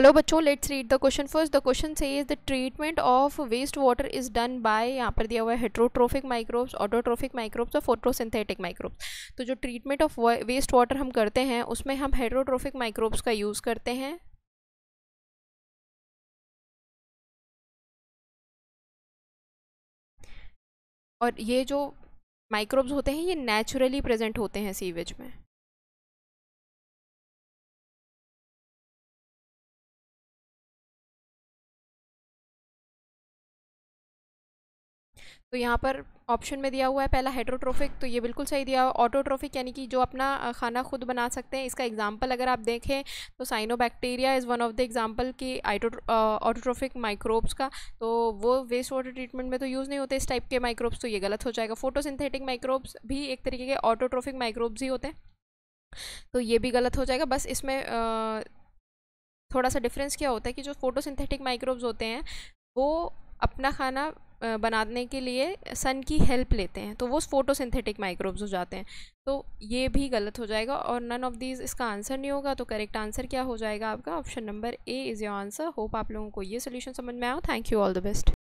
hello बच्चों let's read the question first the question says is the treatment of waste water is done by यहाँ पर दिया हुआ है हेट्रोट्रोफिक माइक्रोब्स ऑटोट्रोफिक माइक्रोब्स और photosynthetic microbes तो जो ट्रीटमेंट ऑफ वेस्ट वाटर हम करते हैं उसमें हम हेट्रोट्रोफिक माइक्रोब्स का यूज़ करते हैं और ये जो माइक्रोब्स होते हैं ये नेचुरली प्रेजेंट होते हैं सीवेज में तो यहाँ पर ऑप्शन में दिया हुआ है पहला हेट्रोट्रोफिक तो ये बिल्कुल सही दिया हुआ ऑटोट्रोफिक यानी कि जो अपना खाना खुद बना सकते हैं इसका एग्जाम्पल अगर आप देखें तो cyanobacteria is one of the example कि ऑटोट्रोफिक माइक्रोब्स का तो वो वेस्ट वाटर ट्रीटमेंट में तो यूज़ नहीं होते इस टाइप के माइक्रोब्स तो ये गलत हो जाएगा फोटो माइक्रोब्स भी एक तरीके के ऑटोट्रोफिक माइक्रोब्स ही होते हैं तो ये भी गलत हो जाएगा बस इसमें थोड़ा सा डिफरेंस क्या होता है कि जो फोटो माइक्रोब्स होते हैं वो अपना खाना बनाने के लिए सन की हेल्प लेते हैं तो वो फोटोसिंथेटिक माइक्रोब्स हो जाते हैं तो ये भी गलत हो जाएगा और नन ऑफ दीज इसका आंसर नहीं होगा तो करेक्ट आंसर क्या हो जाएगा आपका option number A is your answer hope आप लोगों को ये सोल्यूशन समझ में आया thank you all the best